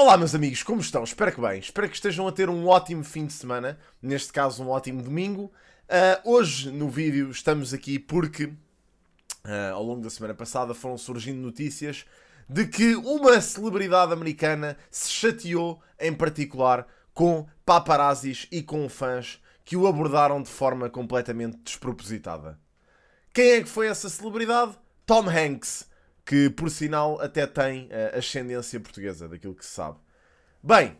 Olá, meus amigos, como estão? Espero que bem. Espero que estejam a ter um ótimo fim de semana, neste caso, um ótimo domingo. Uh, hoje, no vídeo, estamos aqui porque uh, ao longo da semana passada foram surgindo notícias de que uma celebridade americana se chateou, em particular, com paparazzis e com fãs que o abordaram de forma completamente despropositada. Quem é que foi essa celebridade? Tom Hanks que por sinal até tem uh, ascendência portuguesa, daquilo que se sabe. Bem,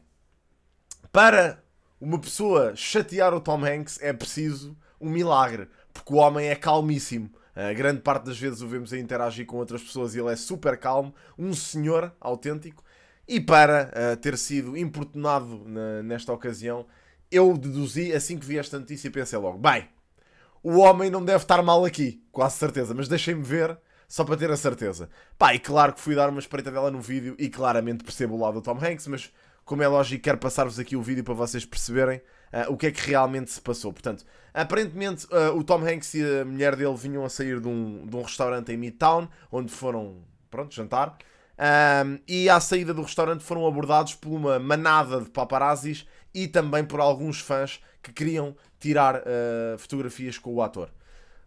para uma pessoa chatear o Tom Hanks é preciso um milagre, porque o homem é calmíssimo. Uh, grande parte das vezes o vemos a interagir com outras pessoas e ele é super calmo, um senhor autêntico. E para uh, ter sido importunado na, nesta ocasião, eu deduzi, assim que vi esta notícia, pensei logo: bem, o homem não deve estar mal aqui, quase certeza, mas deixem-me ver só para ter a certeza. Pá, e claro que fui dar uma espreita dela no vídeo e claramente percebo o lado do Tom Hanks, mas como é lógico, quero passar-vos aqui o vídeo para vocês perceberem uh, o que é que realmente se passou. Portanto, aparentemente uh, o Tom Hanks e a mulher dele vinham a sair de um, de um restaurante em Midtown, onde foram, pronto, jantar. Um, ah, e à saída do restaurante foram abordados por uma manada de paparazzis e também por alguns fãs que queriam tirar uh, fotografias com o ator.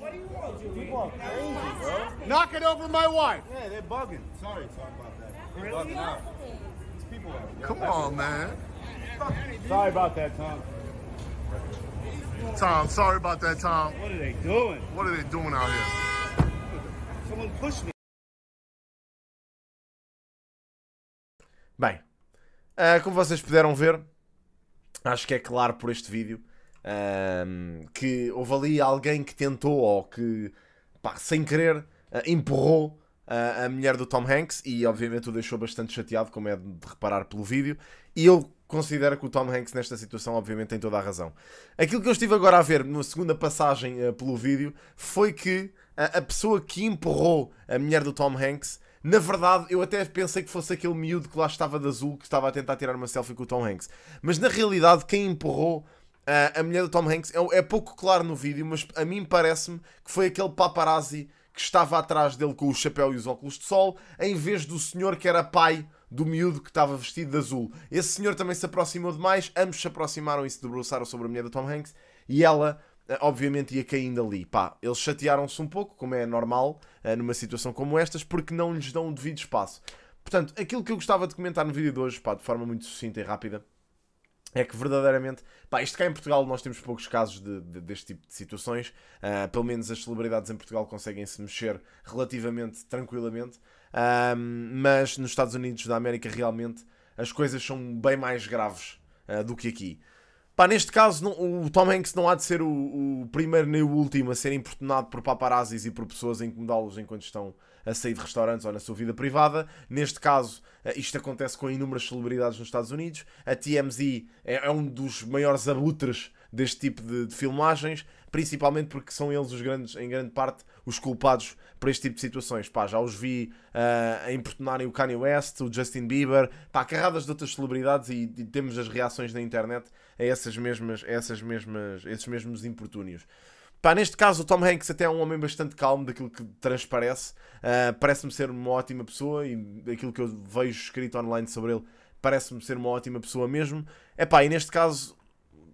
What do you want, Julie? People are crazy, bro. Knock it over my wife. Yeah, they're bugging. Sorry, sorry about that. They're bugging out. These people are. Come on, man. Sorry about that, Tom. Tom, sorry about that, Tom. What are they doing? What are they doing out here? Someone pushed me. Bem, eh, como vocês puderam ver, acho que é claro por este vídeo um, que houve ali alguém que tentou ou que, pá, sem querer, uh, empurrou uh, a mulher do Tom Hanks e, obviamente, o deixou bastante chateado, como é de reparar pelo vídeo. E eu considero que o Tom Hanks, nesta situação, obviamente, tem toda a razão. Aquilo que eu estive agora a ver na segunda passagem uh, pelo vídeo foi que a pessoa que empurrou a mulher do Tom Hanks. Na verdade, eu até pensei que fosse aquele miúdo que lá estava de azul que estava a tentar tirar uma selfie com o Tom Hanks. Mas na realidade, quem empurrou ah, a mulher do Tom Hanks é, é pouco claro no vídeo, mas a mim parece-me que foi aquele paparazzi que estava atrás dele com o chapéu e os óculos de sol, em vez do senhor que era pai do miúdo que estava vestido de azul. Esse senhor também se aproximou demais, ambos se aproximaram e se debruçaram sobre a mulher do Tom Hanks e ela, ah, obviamente, ia caindo ali. Pá, eles chatearam-se um pouco, como é normal ah, numa situação como estas, porque não lhes dão o devido espaço. Portanto, aquilo que eu gostava de comentar no vídeo de hoje, pá, de forma muito sucinta e rápida, é que verdadeiramente, pá, isto cá em Portugal nós temos poucos casos de, de, deste tipo de situações, uh, pelo menos as celebridades em Portugal conseguem se mexer relativamente tranquilamente, uh, mas nos Estados Unidos da América realmente as coisas são bem mais graves uh, do que aqui. Pá, neste caso, não, o Tom Hanks não há de ser o, o, primeiro nem o último a ser importunado por paparazzis e por pessoas a incomodá-los enquanto estão a sair de restaurantes ou na sua vida privada. Neste caso, eh, isto acontece com inúmeras celebridades nos Estados Unidos. A TMZ é, é um dos maiores abutres deste tipo de, de filmagens principalmente porque são eles os grandes, em grande parte, os culpados por este tipo de situações. Pá, já os vi uh, a importunarem o Kanye West, o Justin Bieber, pá, carradas de outras celebridades e, e temos as reações na internet a essas mesmas, a essas mesmas, esses mesmos importúnios. Pá, neste caso o Tom Hanks até é um homem bastante calmo daquilo que transparece. Uh, parece-me ser uma ótima pessoa e aquilo que eu vejo escrito online sobre ele parece-me ser uma ótima pessoa mesmo. É pá, e neste caso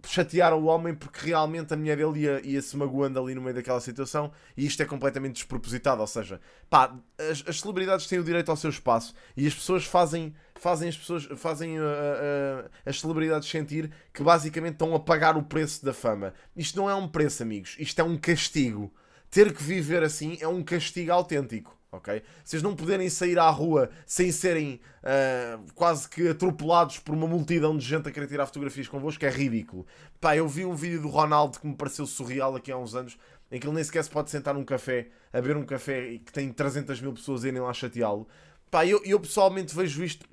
chatear o homem porque realmente a mulher dele ia, ia se magoando ali no meio daquela situação e isto é completamente despropositado. Ou seja, pá, as, as celebridades têm o direito ao seu espaço e as pessoas fazem, fazem as pessoas fazem uh, uh, as celebridades sentir que basicamente estão a pagar o preço da fama. Isto não é um preço, amigos, isto é um castigo. Ter que viver assim é um castigo autêntico ok? Vocês não poderem sair à rua sem serem uh, quase que atropelados por uma multidão de gente a querer tirar fotografias convosco é ridículo. Pá, eu vi um vídeo do Ronaldo que me pareceu surreal aqui há uns anos, em que ele nem sequer se pode sentar num café, a beber um café e que tem 300 mil pessoas a irem lá chateá-lo. Pá, eu, eu pessoalmente vejo isto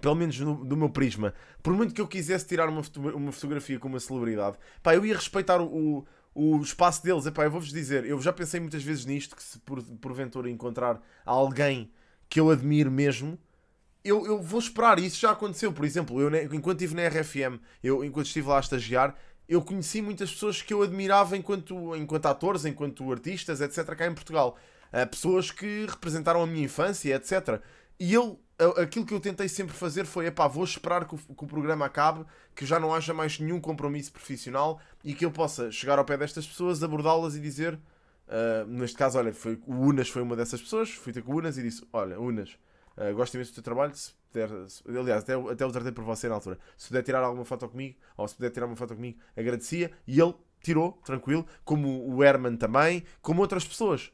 pelo menos no, do meu prisma, por muito que eu quisesse tirar uma, foto, uma fotografia com uma celebridade, pá, eu ia respeitar o, o, o espaço deles, epá, eu vou-vos dizer, eu já pensei muitas vezes nisto, que se por, porventura encontrar alguém que eu admiro mesmo, eu, eu vou esperar, isso já aconteceu, por exemplo, eu né, enquanto estive na RFM, eu enquanto estive lá a estagiar, eu conheci muitas pessoas que eu admirava enquanto, enquanto atores, enquanto artistas, etc, cá em Portugal. Eh, pessoas que representaram a minha infância, etc. E eu, aquilo que eu tentei sempre fazer foi: epá, vou esperar que o, que o programa acabe, que já não haja mais nenhum compromisso profissional e que eu possa chegar ao pé destas pessoas, abordá-las e dizer. Uh, neste caso, olha, foi, o Unas foi uma dessas pessoas. Fui ter com o Unas e disse: Olha, Unas, uh, gosto imenso do teu trabalho. Se puder, se, aliás, até, até o tratei por você na altura. Se puder tirar alguma foto comigo, ou se puder tirar uma foto comigo, agradecia. E ele tirou, tranquilo, como o Herman também, como outras pessoas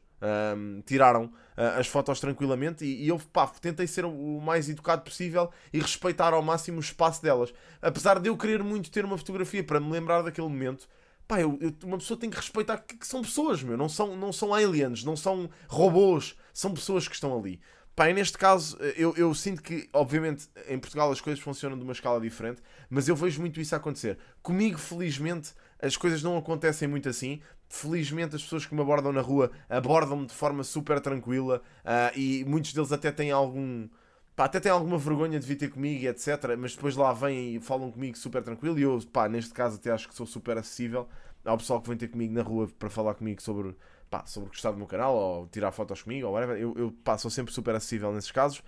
um, tiraram uh, as fotos tranquilamente e, e eu pá, tentei ser o mais educado possível e respeitar ao máximo o espaço delas. Apesar de eu querer muito ter uma fotografia para me lembrar daquele momento, pá, eu, eu, uma pessoa tem que respeitar que, que, são pessoas, meu. Não são, não são aliens, não são robôs, são pessoas que estão ali. Pá, neste caso, eh, eu, eu sinto que, obviamente, em Portugal as coisas funcionam de uma escala diferente, mas eu vejo muito isso acontecer. Comigo, felizmente, as coisas não acontecem muito assim. Felizmente, as pessoas que me abordam na rua abordam-me de forma super tranquila uh, e muitos deles até têm algum. Pá, até têm alguma vergonha de vir ter comigo, etc. Mas depois lá vêm e falam comigo super tranquilo. E eu, pá, neste caso, até acho que sou super acessível ao pessoal que vem ter comigo na rua para falar comigo sobre pá, sobre gostar do meu canal ou tirar fotos comigo ou whatever. Eu, eu pá, sou sempre super acessível nesses casos.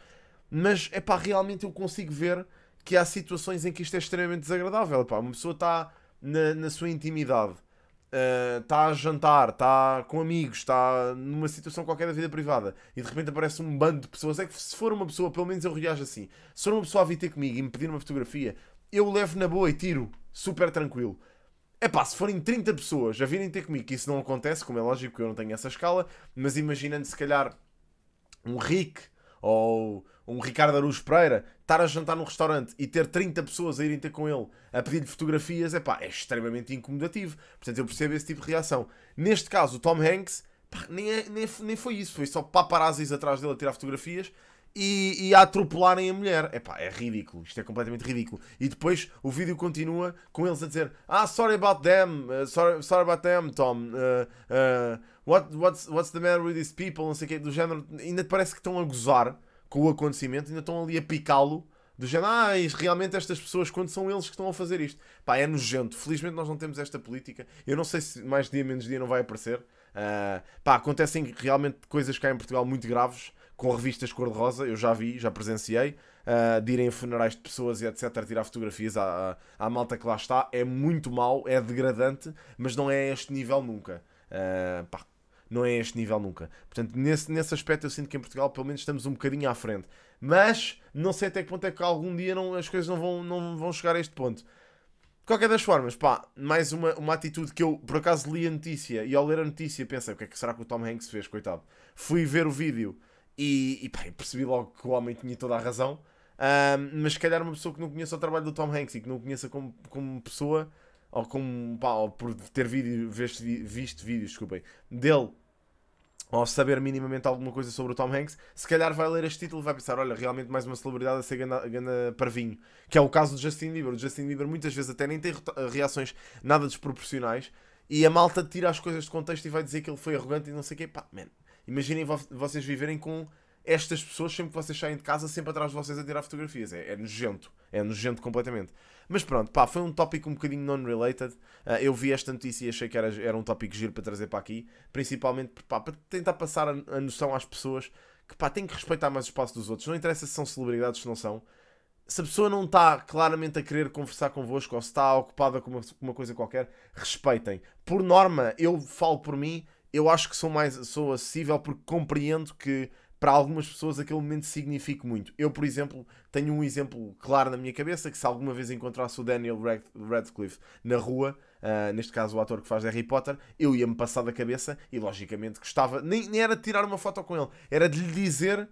Mas é pá, realmente eu consigo ver que há situações em que isto é extremamente desagradável. Pá, uma pessoa está na, na sua intimidade, está eh, uh, a jantar, está com amigos, está numa situação qualquer da vida privada e de repente aparece um bando de pessoas. É que se for uma pessoa, pelo menos eu reajo assim. Se for uma pessoa a vir ter comigo e me pedir uma fotografia, eu levo na boa e tiro, super tranquilo. É pá, se forem 30 pessoas a virem ter comigo, que isso não acontece, como é lógico que eu não tenho essa escala, mas imaginando se calhar um Rick ou um Ricardo Arujo Pereira estar a jantar num restaurante e ter 30 pessoas a irem ter com ele a pedir-lhe fotografias, é pá, é extremamente incomodativo. Portanto, eu percebo esse tipo de reação. Neste caso, o Tom Hanks, pá, nem, é, nem, é, nem foi isso, foi só paparazzis atrás dele a tirar fotografias e, e a atropelarem a mulher. Epá, é ridículo. Isto é completamente ridículo. E depois o vídeo continua com eles a dizer Ah, sorry about them. Uh, sorry, sorry about them, Tom. Uh, uh, what, what's, what's the matter with these people? Não sei o que, do género. Ainda parece que estão a gozar com o acontecimento. Ainda estão ali a picá-lo. Do género, ah, realmente estas pessoas, quando são eles que estão a fazer isto? Pá, é nojento. Felizmente nós não temos esta política. Eu não sei se mais dia menos dia não vai aparecer. Uh, pá, acontecem realmente coisas cá em Portugal muito graves com revistas cor-de-rosa, eu já vi, já presenciei, uh, de irem a funerais de pessoas e etc, a tirar fotografias à, à, à, malta que lá está, é muito mau, é degradante, mas não é este nível nunca. Uh, pá, não é este nível nunca. Portanto, nesse, nesse aspecto eu sinto que em Portugal pelo menos estamos um bocadinho à frente. Mas não sei até que ponto é que algum dia não, as coisas não vão, não vão chegar a este ponto. De qualquer das formas, pá, mais uma, uma atitude que eu por acaso li a notícia e ao ler a notícia pensei o que é que será que o Tom Hanks fez, coitado. Fui ver o vídeo e, e pá, percebi logo que o homem tinha toda a razão. Um, mas se calhar uma pessoa que não conheça o trabalho do Tom Hanks e que não conheça como, como pessoa, ou como pá, ou por ter vídeo, visto, visto vídeos desculpem, dele, ou saber minimamente alguma coisa sobre o Tom Hanks, se calhar vai ler este título e vai pensar: olha, realmente mais uma celebridade a ser gana para vinho Que é o caso do Justin Bieber. O Justin Bieber muitas vezes até nem tem reações nada desproporcionais e a malta tira as coisas de contexto e vai dizer que ele foi arrogante e não sei o quê. Pá, man, imaginem vo vocês viverem com estas pessoas sempre que vocês saem de casa, sempre atrás de vocês a tirar fotografias. É, é nojento. É nojento completamente. Mas pronto, pá, foi um tópico um bocadinho non-related. Uh, eu vi esta notícia e achei que era, era um tópico giro para trazer para aqui. Principalmente pá, para tentar passar a, a, noção às pessoas que pá, têm que respeitar mais o espaço dos outros. Não interessa se são celebridades, se não são. Se a pessoa não está claramente a querer conversar convosco ou se está ocupada com uma, com uma coisa qualquer, respeitem. Por norma, eu falo por mim, eu acho que sou mais sou acessível porque compreendo que para algumas pessoas aquele momento significa muito. Eu, por exemplo, tenho um exemplo claro na minha cabeça que se alguma vez encontrasse o Daniel Radcliffe na rua, uh, neste caso o ator que faz Harry Potter, eu ia-me passar da cabeça e logicamente gostava, nem, nem era de tirar uma foto com ele, era de lhe dizer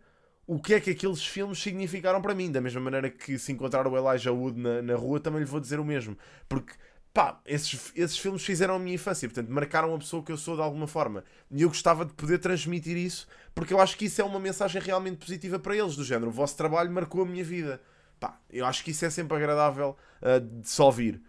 o que é que aqueles filmes significaram para mim. Da mesma maneira que se encontrar o Elijah Wood na, na rua, também lhe vou dizer o mesmo. Porque pá, esses, esses filmes fizeram a minha infância, portanto, marcaram a pessoa que eu sou de alguma forma. E eu gostava de poder transmitir isso, porque eu acho que isso é uma mensagem realmente positiva para eles, do género, o vosso trabalho marcou a minha vida. Pá, eu acho que isso é sempre agradável uh, de só ouvir.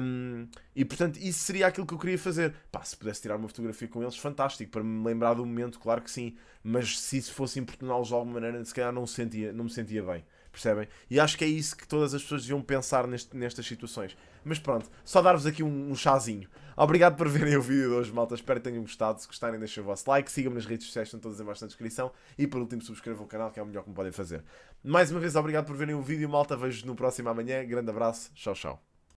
Um, e portanto, isso seria aquilo que eu queria fazer. Pá, se pudesse tirar uma fotografia com eles, fantástico, para me lembrar do momento, claro que sim. Mas se isso fosse importuná-los de alguma maneira, se calhar não, sentia, não me sentia bem. Percebem? E acho que é isso que todas as pessoas deviam pensar neste, nestas situações. Mas pronto, só dar-vos aqui um, um, chazinho. Obrigado por verem o vídeo de hoje, malta. Espero que tenham gostado. Se gostarem, deixem o vosso like. Sigam-me nas redes sociais, estão todas baixo na descrição. E por último, subscrevam o canal, que é o melhor que me podem fazer. Mais uma vez, obrigado por verem o vídeo, malta. Vejo-vos no próximo amanhã. Grande abraço. Tchau, tchau.